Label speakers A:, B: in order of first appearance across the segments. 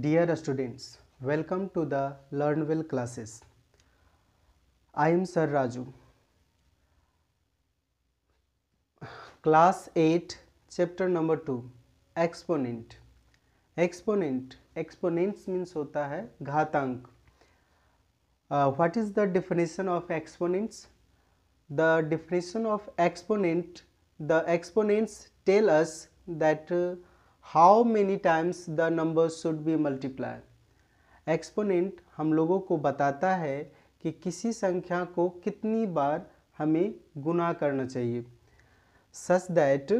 A: Dear students welcome to the learn well classes I am sir Raju class eight chapter number two exponent exponent exponents means होता है घातांक what is the definition of exponents the definition of exponent the exponents tell us that how many times the number should be multiply exponent हम लोगों को बताता है कि किसी संख्या को कितनी बार हमें गुना करना चाहिए such that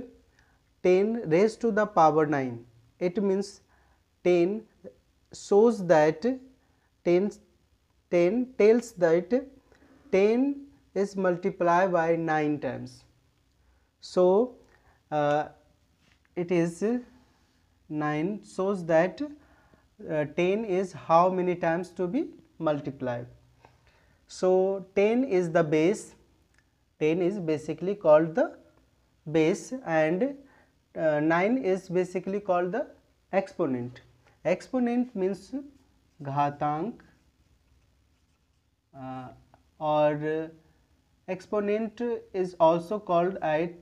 A: ten raise to the power nine it means ten shows that ten ten tells that ten is multiply by nine times so it is 9 shows that uh, 10 is how many times to be multiplied. So, 10 is the base, 10 is basically called the base and uh, 9 is basically called the exponent. Exponent means ghatank uh, or exponent is also called at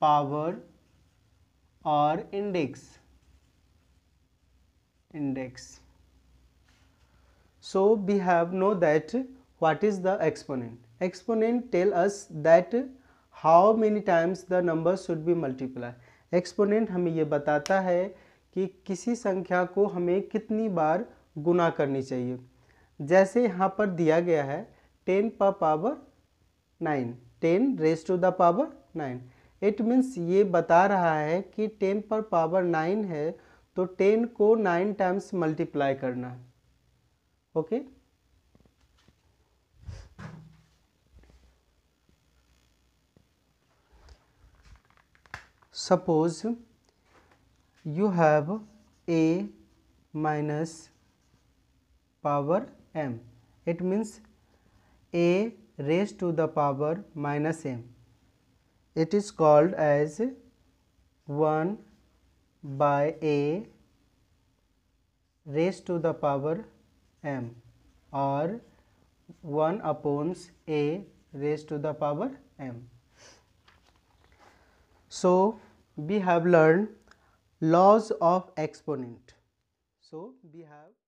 A: power or index. index. So we have know that what is the exponent. Exponent tell us that how many times the number should be multiplied. Exponent हमें ये बताता है कि किसी संख्या को हमें कितनी बार गुना करनी चाहिए जैसे यहाँ पर दिया गया है 10 पर power 9, 10 raise to the power 9. It means ये बता रहा है कि टेन पर पावर नाइन है तो टेन को नाइन टाइम्स मल्टीप्लाई करना है okay suppose you have a minus power M it means a raise to the power minus M it is called as one by a raised to the power m or 1 upons a raised to the power m. So, we have learned laws of exponent. So, we have